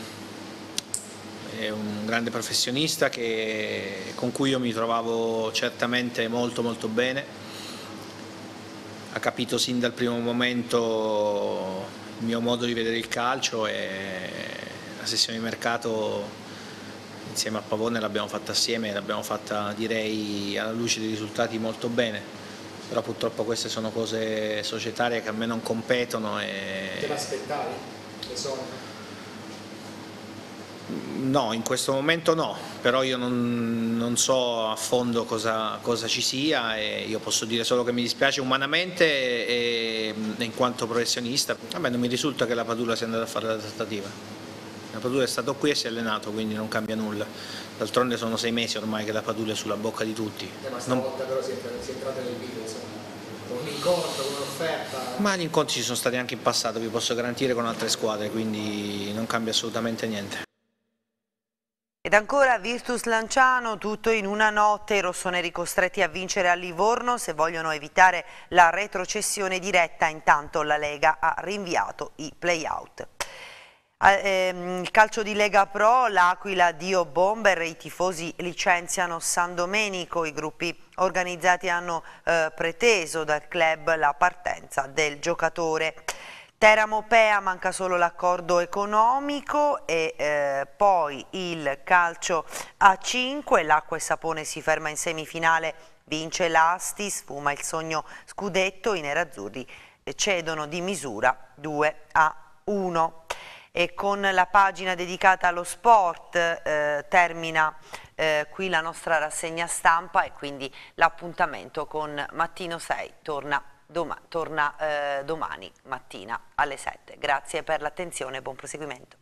Speaker 4: è un grande professionista che, con cui io mi trovavo certamente molto molto bene, ha capito sin dal primo momento il mio modo di vedere il calcio e la sessione di mercato insieme a Pavone l'abbiamo fatta assieme, l'abbiamo fatta direi alla luce dei risultati molto bene, però purtroppo queste sono cose societarie che a me non competono. E... Te l'aspettavi? Che No, in questo momento no, però io non, non so a fondo cosa, cosa, ci sia e io posso dire solo che mi dispiace umanamente e, e in quanto professionista. A me non mi risulta che la Padula sia andata a fare la trattativa. La Padula è stato qui e si è allenato, quindi non cambia nulla. D'altronde sono sei mesi ormai che la Padula è sulla bocca di tutti. Eh, ma stavolta non... però si è entrata nel video, insomma un incontro, un'offerta? Ma gli incontri ci sono stati anche in passato, vi posso garantire con altre squadre, quindi non cambia assolutamente niente.
Speaker 1: Ed ancora Virtus Lanciano, tutto in una notte, i rossoneri costretti a vincere a Livorno se vogliono evitare la retrocessione diretta, intanto la Lega ha rinviato i play-out. Ah, ehm, il calcio di Lega Pro, l'Aquila, Dio Bomber, i tifosi licenziano San Domenico, i gruppi organizzati hanno eh, preteso dal club la partenza del giocatore. Teramo-Pea manca solo l'accordo economico e eh, poi il calcio a 5, l'acqua e sapone si ferma in semifinale, vince l'Asti, sfuma il sogno scudetto, i nerazzurri cedono di misura 2 a 1. E con la pagina dedicata allo sport eh, termina eh, qui la nostra rassegna stampa e quindi l'appuntamento con Mattino 6 torna doma torna eh, domani mattina alle 7. Grazie per l'attenzione e buon proseguimento.